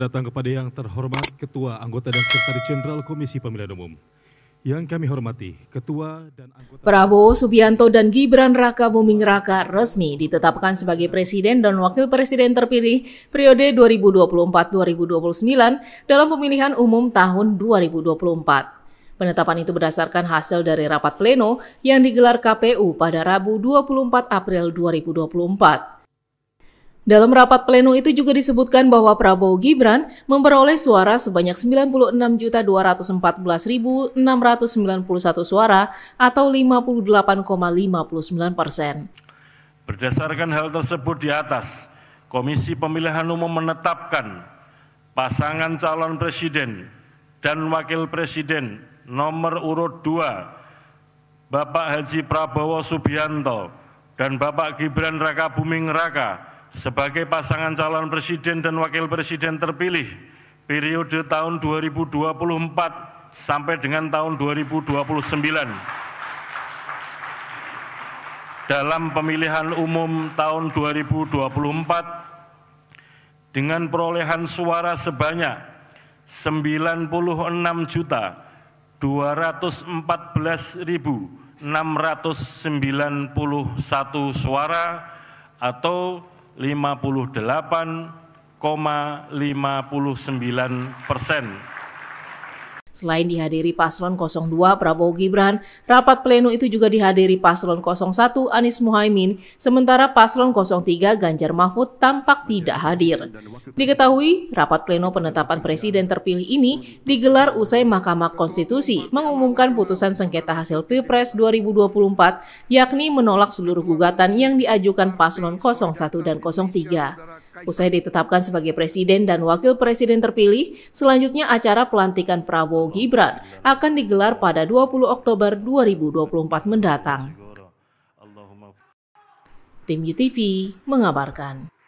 datang kepada yang terhormat Ketua Anggota dan Sekretaris Jenderal Komisi Pemilihan Umum. Yang kami hormati, Ketua dan anggota Prabowo Subianto dan Gibran Raka Buming Raka resmi ditetapkan sebagai Presiden dan Wakil Presiden terpilih periode 2024-2029 dalam pemilihan umum tahun 2024. Penetapan itu berdasarkan hasil dari rapat pleno yang digelar KPU pada Rabu 24 April 2024. Dalam rapat pleno itu juga disebutkan bahwa Prabowo Gibran memperoleh suara sebanyak 96.214.691 suara atau 58,59 persen. Berdasarkan hal tersebut di atas, Komisi Pemilihan Umum menetapkan pasangan calon presiden dan wakil presiden nomor urut 2 Bapak Haji Prabowo Subianto dan Bapak Gibran Raka Buming Raka sebagai pasangan calon presiden dan wakil presiden terpilih periode tahun 2024 sampai dengan tahun 2029 dalam pemilihan umum tahun 2024 dengan perolehan suara sebanyak 96 juta 214.691 suara atau sembilan persen. Selain dihadiri paslon 02 Prabowo Gibran, rapat pleno itu juga dihadiri paslon 01 Anies Muhaimin, sementara paslon 03 Ganjar Mahfud tampak tidak hadir. Diketahui, rapat pleno penetapan presiden terpilih ini digelar usai Mahkamah Konstitusi mengumumkan putusan sengketa hasil Pilpres 2024, yakni menolak seluruh gugatan yang diajukan paslon 01 dan 03. Usai ditetapkan sebagai presiden dan wakil presiden terpilih, selanjutnya acara pelantikan Prabowo Gibran akan digelar pada 20 Oktober 2024 mendatang. Tim UTV mengabarkan.